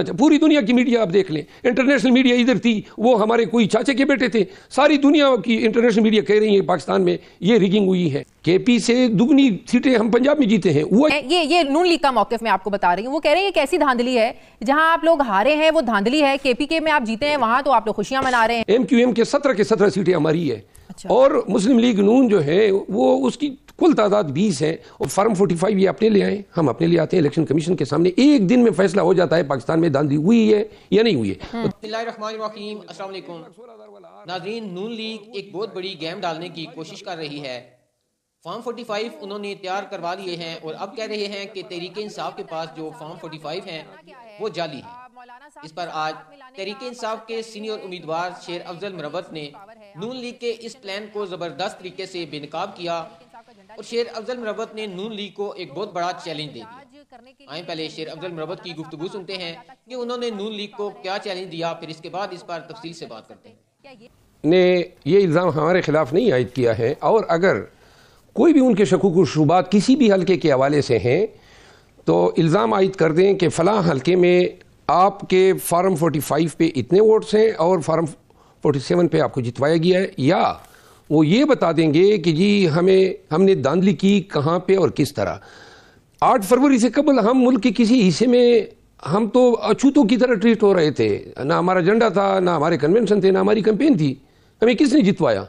अच्छा, पूरी दुनिया की मीडिया आप देख लें इंटरनेशनल मीडिया इधर थी वो हमारे कोई चाचे के बेटे थे सारी दुनिया की इंटरनेशनल मीडिया कह रही है पाकिस्तान में ये रिगिंग हुई है केपी से दुगनी सीटें हम पंजाब में जीते हैं वो ये ये नून लीग का मौके मैं आपको बता रही हूँ वो कह रहे हैं कैसी धांधली है जहाँ आप लोग हारे हैं वो धांधली है केपी के में आप जीते हैं वहाँ तो आप लोग खुशियाँ मना रहे हैं एम क्यू एम के सत्रह के सत्रह सीटें हमारी है अच्छा। और मुस्लिम लीग नून जो है वो उसकी कुल तादाद बीस है और फार्म फोर्टी फाइव ये अपने ले आए हम अपने लिए आते हैं इलेक्शन कमीशन के सामने एक दिन में फैसला हो जाता है पाकिस्तान में धांधली हुई है या नहीं हुई है हम्म। नाजरीन नून लीग एक बहुत बड़ी गेम डालने की कोशिश कर रही है फॉर्म 45 उन्होंने तैयार करवा लिए हैं और अब कह रहे हैं कि तरीके इंसाफ के पास जो फॉर्म 45 हैं वो जाली है इस पर आज तरीके इंसाफ के सीनियर उम्मीदवार शेर अफजल मरवत ने नून लीग के इस प्लान को जबरदस्त तरीके से बेनकाब किया और शेर अफजल मरबत ने नून लीग को एक बहुत बड़ा चैलेंज दे दिया आए पहले शेर अफजल मरबत की गुफ्तु सुनते हैं कि उन्होंने नून लीग को क्या चैलेंज दिया फिर इसके बाद इस पर तफसील से बात करते हैं ने ये इल्ज़ाम हमारे ख़िलाफ़ नहीं आयद किया है और अगर कोई भी उनके शकूक शुबात किसी भी हलके के हवाले से हैं तो इल्ज़ाम आयद कर दें कि फ़लाँ हल्के में आपके फार्म 45 पे इतने वोट्स हैं और फार्म 47 पे आपको जितवाया गया है या वो ये बता देंगे कि जी हमें हमने धांधली की कहाँ पे और किस तरह आठ फरवरी से कबल हम मुल्क के किसी हिस्से में हम तो अछूतों की तरह ट्रीट हो रहे थे ना हमारा झंडा था ना हमारे कन्वेंशन थे ना हमारी कंपेन थी हमें किसने जितवाया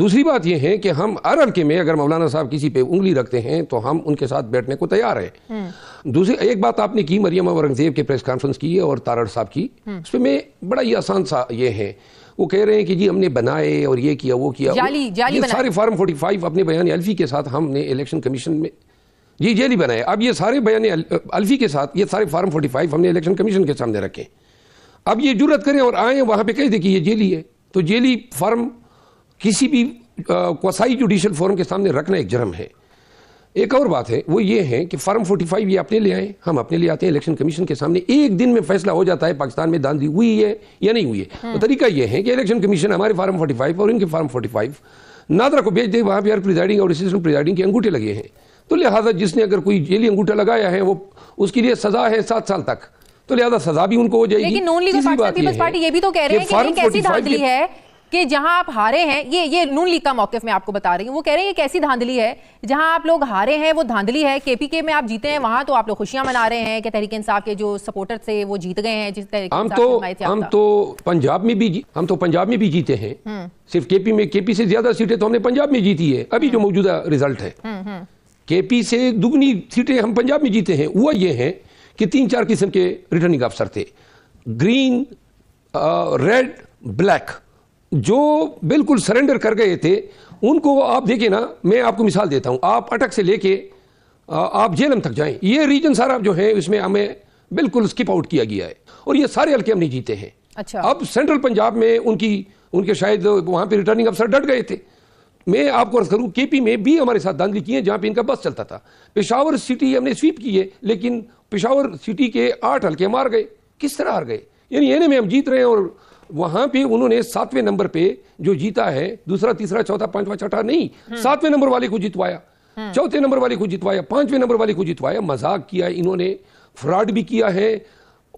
दूसरी बात यह है कि हम हर हल्के में अगर मौलाना साहब किसी पे उंगली रखते हैं तो हम उनके साथ बैठने को तैयार है हम्म। दूसरी एक बात आपने की मरियम औरंगजेब के प्रेस कॉन्फ्रेंस की और तारड़ साहब की हम्म। उसमें मैं बड़ा ही आसान सा ये है वो कह रहे हैं कि जी हमने बनाए और ये किया वो किया जाली, जाली ये सारे फार्म 45 अपने बयान अल्फी के साथ हमने इलेक्शन कमीशन में जी जेली बनाए अब ये सारे बयान अल्फी के साथ ये सारे फार्म 45 हमने इलेक्शन कमीशन के सामने रखे अब ये जरूरत करें और आए वहाँ पर कह देखिए ये जेली है तो जेली फार्म किसी भी कोसाई जुडिशल फॉर्म के सामने रखना एक जर्म है एक और बात है वो ये है कि फार्म 45 ये अपने ले आए हम अपने लिए आते हैं इलेक्शन कमीशन के सामने एक दिन में फैसला हो जाता है पाकिस्तान में धांधली हुई है या नहीं हुई है हम्म। तो तरीका ये है कि इलेक्शन कमीशन हमारे फार्म 45 और इनके फार्म 45 नादरा को भेज दे वहाँ पर प्रिजाइडिंग और असिस्टेंट प्रिजाइडिंग के अंगूठे लगे हैं तो लिहाजा जिसने अगर कोई जेली अंगूठा लगाया है वो उसके लिए सजा है सात साल तक तो लिहाजा सजा भी उनको हो जाएगी लेकिन नॉन लीगल पार्टी ये भी तो कह रहे हैं कि कैसी धांधली है कि जहां आप हारे हैं ये ये नून लीग का मौकफ मैं आपको बता रही हूँ वो कह रहे हैं ये कैसी धांधली है जहां आप लोग हारे हैं वो धांधली है केपीके में आप जीते हैं वहां तो आप लोग खुशियां मना रहे हैं कि तहरीक इंसाफ के जो सपोर्टर थे वो जीत गए हैं जिस तरीके हम तो हम तो पंजाब में भी हम तो पंजाब में भी जीते हैं हम्म। सिर्फ केपी में केपी से ज्यादा सीटें तो हमने पंजाब में जीती है अभी जो हम्म। मौजूदा रिजल्ट है हम्म, केपी से दुगनी सीटें हम पंजाब में जीते हैं वह ये है कि तीन चार किस्म के रिटर्निंग अफसर थे ग्रीन रेड ब्लैक जो बिल्कुल सरेंडर कर गए थे उनको आप देखिए ना मैं आपको मिसाल देता हूँ आप अटक से लेके आप जेलम तक जाएं ये रीजन सारा जो है इसमें हमें बिल्कुल स्किप आउट किया गया है और ये सारे हल्के हमने जीते हैं अच्छा अब सेंट्रल पंजाब में उनकी उनके शायद वहाँ पे रिटर्निंग अफसर डट गए थे मैं आपको अर्ज करूँ के पी में भी हमारे साथ दांधली किए जहाँ पर इनका बस चलता था पेशावर सिटी हमने स्वीप की है लेकिन पेशावर सिटी के आठ हल्के मार गए किस तरह हार गए यानी एने में हम जीत रहे हैं और वहां पे उन्होंने सातवें नंबर पे जो जीता है दूसरा तीसरा चौथा पांचवा छठा नहीं हम्म। सातवें नंबर वाले को जितवाया हम्म। चौथे नंबर वाले को जितवाया पांचवें नंबर वाले को जितवाया मजाक किया इन्होंने फ्रॉड भी किया है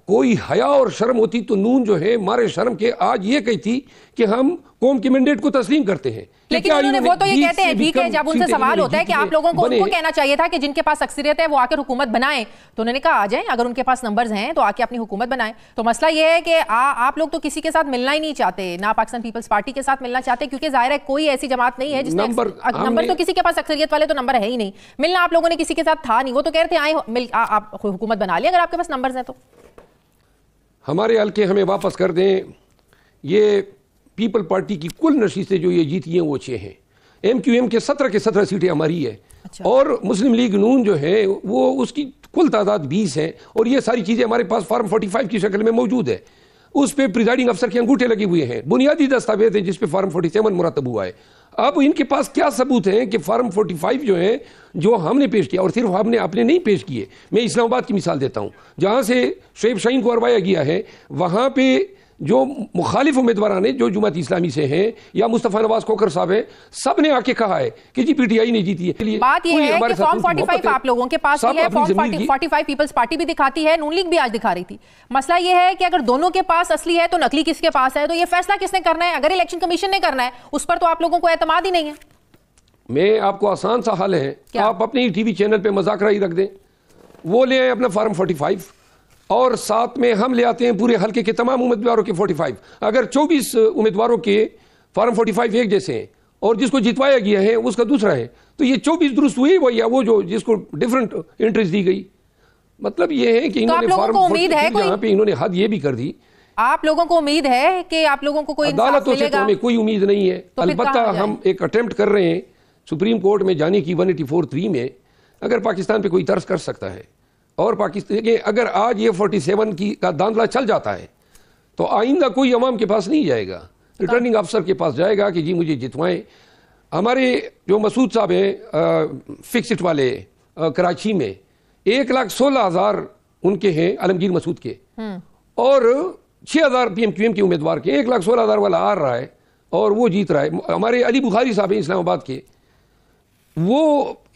कोई हया और शर्म होती तो नून जो है मारे शर्म के आज ये कही थी कि हम कौम के मैंडेट को तस्लीम करते हैं लेकिन उन्होंने वो तो ये कहते हैं ठीक है जब उनसे सवाल होता है कि आप लोगों को उनको कहना चाहिए था कि जिनके पास अक्सरियत है वो आकर हुकूमत बनाएं तो उन्होंने कहा आ जाएं अगर उनके पास नंबर्स हैं तो आके अपनी हुकूमत बनाएं तो मसला ये है कि आ, आप लोग तो किसी के साथ मिलना ही नहीं चाहते ना पाकिस्तान पीपल्स पार्टी के साथ मिलना चाहते क्योंकि जाहिर है कोई ऐसी जमात नहीं है जिसमें नंबर तो किसी के पास अक्सरियत वाले तो नंबर है ही नहीं मिलना आप लोगों ने किसी के साथ था नहीं वो तो कह रहे थे आए आप हुकूमत बना लें अगर आपके पास नंबर है तो हमारे हल्के हमें वापस कर दें ये पीपल पार्टी की कुल नशीतें जो ये जीती हैं वो छः हैं एम क्यू एम के सत्रह के सत्रह सीटें हमारी है अच्छा। और मुस्लिम लीग नून जो है वो उसकी कुल तादाद बीस है और ये सारी चीज़ें हमारे पास फार्म फोर्टी फाइव की शक्ल में मौजूद है उस पर प्रिजाइडिंग अफसर के अंगूठे लगे हुए हैं बुनियादी दस्तावेज हैं जिसपे फार्म फोर्टी सेवन मुरतब हुआ है अब इनके पास क्या सबूत हैं कि फार्म फोर्टी फाइव जो है जो हमने पेश किया और सिर्फ हमने अपने नहीं पेश किए मैं इस्लामाबाद की मिसाल देता हूँ जहाँ से शेब शाहीन को अरवाया गया है वहाँ पर जो मुखालिफ उम्मीदवार ने जो जुमत इस्लामी से हैं या मुस्तफ़ा नवाज कोकर साहब है सब ने आके कहा है कि जी पीटीआई नहीं जीती है बात ये है कि फॉर्म 45 आप लोगों के पास भी है फॉर्म 45 पीपल्स पार्टी भी दिखाती है नून लीग भी आज दिखा रही थी मसला ये है कि अगर दोनों के पास असली है तो नकली किसके पास है तो ये फैसला किसने करना है अगर इलेक्शन कमीशन ने करना है उस पर तो आप लोगों को एतमाद ही नहीं है मैं आपको आसान सा हल है आप अपने ही टीवी चैनल पर मजाक रही रख दें वो ले आए अपना फॉर्म फोर्टी फाइव और साथ में हम ले आते हैं पूरे हल्के के तमाम उम्मीदवारों के 45 अगर 24 उम्मीदवारों के फोर्टी 45 एक जैसे हैं और जिसको जितवाया गया है उसका दूसरा है तो ये 24 दुरुस्त हुई वही वो जो जिसको डिफरेंट एंट्रीज दी गई मतलब ये है कि तो इन्होंने फॉर्म उम्मीद है यहाँ पे इन्होंने हद ये भी कर दी आप लोगों को उम्मीद है कि आप लोगों को कोई अदालतों से तो हमें कोई उम्मीद नहीं है तो अलबत् हम एक अटेम्प्ट कर रहे हैं सुप्रीम कोर्ट में जाने की वन एटी फोर थ्री में अगर पाकिस्तान पे कोई तर्ज कर सकता है और पाकिस्तान के अगर आज ये फोर्टी सेवन की का दांधला चल जाता है तो आइंदा कोई अवाम के पास नहीं जाएगा रिटर्निंग अफसर के पास जाएगा कि जी मुझे जितवाएं हमारे जो मसूद साहब हैं फिक्सड वाले आ, कराची में एक लाख सोलह हज़ार उनके हैं आलमगीर मसूद के हम्म। और छः हज़ार पी एम क्यू एम के उम्मीदवार के एक लाख सोलह हज़ार वाला आ रहा है और वो जीत रहा है हमारे अली बुखारी साहब हैं इस्लामाबाद के वो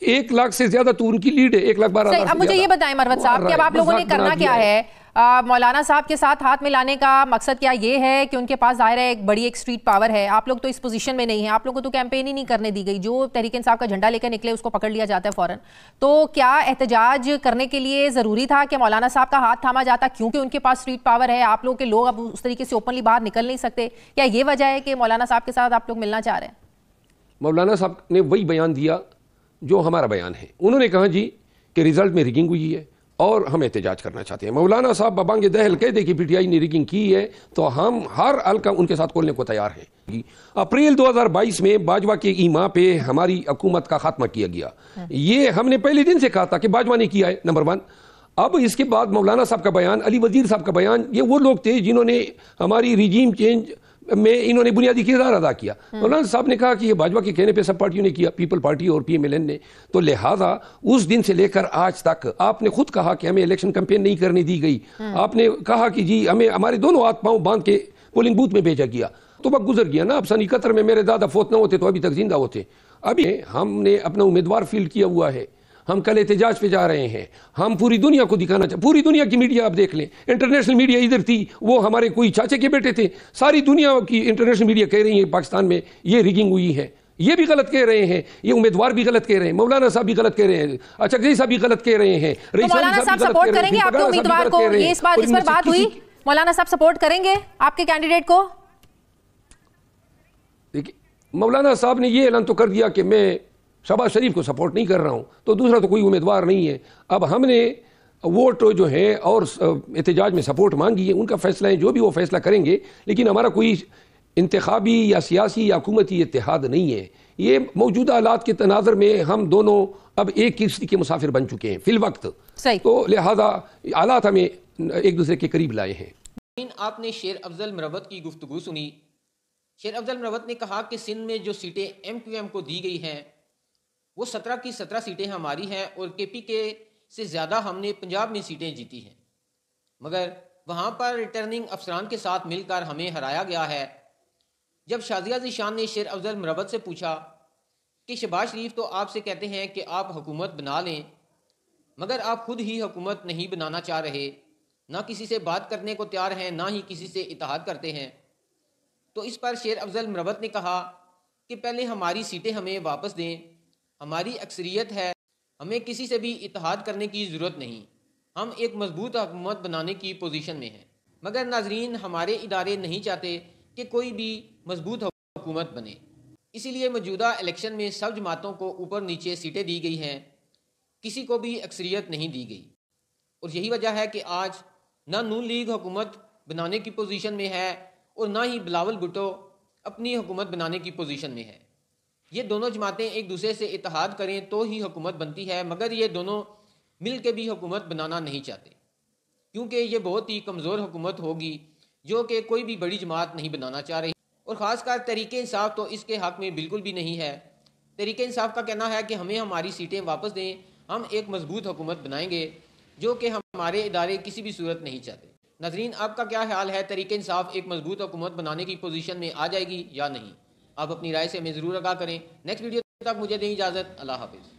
एक लाख से ज्यादा तो उनकी लीड है एक लाख बारह अब मुझे ये बताएं मरवत साहब कि अब आप लोगों ने करना क्या है मौलाना साहब के साथ हाथ मिलाने का मकसद क्या ये है कि उनके पास जाहिर है एक बड़ी एक स्ट्रीट पावर है आप लोग तो इस पोजीशन में नहीं है आप लोगों को तो कैंपेन ही नहीं करने दी गई जो तहरीक साहब का झंडा लेकर निकले उसको पकड़ लिया जाता है फौरन तो क्या एहतजाज करने के लिए ज़रूरी था कि मौलाना साहब का हाथ थामा जाता क्योंकि उनके पास स्ट्रीट पावर है आप लोगों के लोग अब उस तरीके से ओपनली बाहर निकल नहीं सकते क्या ये वजह है कि मौलाना साहब के साथ आप लोग मिलना चाह रहे हैं मौलाना साहब ने वही बयान दिया जो हमारा बयान है उन्होंने कहा जी कि रिजल्ट में रिगिंग हुई है और हम एहतजाज करना चाहते हैं मौलाना साहब बबांग दहल कह दे कि पीटीआई ने रिगिंग की है तो हम हर हल्का उनके साथ खोलने को तैयार हैं अप्रैल 2022 में बाजवा के ईमा पे हमारी हुकूमत का खात्मा किया गया ये हमने पहले दिन से कहा था कि बाजवा ने किया है नंबर वन अब इसके बाद मौलाना साहब का बयान अली वजीर साहब का बयान ये वो लोग थे जिन्होंने हमारी रिजीम चेंज में इन्होंने बुनियादी किरदार अदा किया हम्म। मौलाना साहब ने कहा कि ये भाजपा के कहने पे सब पार्टियों ने किया पीपल पार्टी और पी ने तो लिहाजा उस दिन से लेकर आज तक आपने खुद कहा कि हमें इलेक्शन कैंपेन नहीं करने दी गई हम्म। आपने कहा कि जी हमें हमारे दोनों हाथ पाँव बांध के पोलिंग बूथ में भेजा गया तो वक्त गुजर गया ना अब सन इकहत्तर में मेरे दादा फोत ना होते तो अभी तक जिंदा होते अभी हमने अपना उम्मीदवार फील्ड किया हुआ है हम कल एहतजाज पे जा रहे हैं हम पूरी दुनिया को दिखाना चाहते पूरी दुनिया की मीडिया आप देख लें इंटरनेशनल मीडिया इधर थी वो हमारे कोई चाचे के बेटे थे सारी दुनिया की इंटरनेशनल मीडिया कह रही है पाकिस्तान में ये रिगिंग हुई है ये भी गलत कह रहे हैं ये उम्मीदवार भी गलत कह रहे हैं मौलाना साहब भी गलत कह रहे हैं अच्छा जई साहब भी गलत कह रहे हैं तो मौलाना साहब सपोर्ट करेंगे आपके मौलाना साहब सपोर्ट करेंगे आपके कैंडिडेट को देखिए मौलाना साहब ने ये ऐलान तो कर दिया कि मैं शबाज शरीफ को सपोर्ट नहीं कर रहा हूँ तो दूसरा तो कोई उम्मीदवार नहीं है अब हमने वोट जो है और एहतजाज में सपोर्ट मांगी है उनका फैसला है जो भी वो फैसला करेंगे लेकिन हमारा कोई इंतबी या सियासी या हकूमती इतिहाद नहीं है ये मौजूदा हालात के तनाजर में हम दोनों अब एक किश्ती के मुसाफिर बन चुके हैं फिल वक्त तो लिहाजा हालात हमें एक दूसरे के करीब लाए हैं आपने शेर अफजल मरवत की गुफ्तु सुनी शेर अफजल मरवत ने कहा कि सिंध में जो सीटें एम क्यू एम को दी गई हैं वो सत्रह की सत्रह सीटें हमारी हैं और के पी के से ज़्यादा हमने पंजाब में सीटें जीती हैं मगर वहाँ पर रिटर्निंग अफसरान के साथ मिलकर हमें हराया गया है जब शाजिया जीशान ने शेर अफजल मरवत से पूछा कि शबाज शरीफ तो आपसे कहते हैं कि आप हुकूमत बना लें मगर आप खुद ही हुकूमत नहीं बनाना चाह रहे ना किसी से बात करने को तैयार हैं ना ही किसी से इतिहाद करते हैं तो इस पर शेर अफजल मरवत ने कहा कि पहले हमारी सीटें हमें वापस दें हमारी अक्सरियत है हमें किसी से भी इतिहाद करने की ज़रूरत नहीं हम एक मजबूत हकूमत बनाने की पोजीशन में हैं मगर नाजरीन हमारे इदारे नहीं चाहते कि कोई भी मजबूत हुकूमत बने इसीलिए मौजूदा इलेक्शन में सब जमातों को ऊपर नीचे सीटें दी गई हैं किसी को भी अक्सरियत नहीं दी गई और यही वजह है कि आज ना नून लीग हुकूमत बनाने की पोजीशन में है और ना ही बिलावल भुटो अपनी हुकूमत बनाने की पोजीशन में है ये दोनों जमातें एक दूसरे से इतिहाद करें तो ही हुकूमत बनती है मगर ये दोनों मिल के भी हुकूमत बनाना नहीं चाहते क्योंकि ये बहुत ही कमज़ोर हुकूमत होगी जो कि कोई भी बड़ी जमात नहीं बनाना चाह रही और ख़ासकर तरीके इंसाफ तो इसके हक़ में बिल्कुल भी नहीं है तरीके इंसाफ का कहना है कि हमें हमारी सीटें वापस दें हम एक मजबूत हुकूमत बनाएंगे जो कि हमारे इदारे किसी भी सूरत नहीं चाहते नजरीन आपका क्या ख्याल है तरीके इंसाफ एक मजबूत हुकूमत बनाने की पोजीशन में आ जाएगी या नहीं आप अपनी राय से हमें ज़रूर आगा करें नेक्स्ट वीडियो तक मुझे दें इजाज़त अल्लाह हाफिज़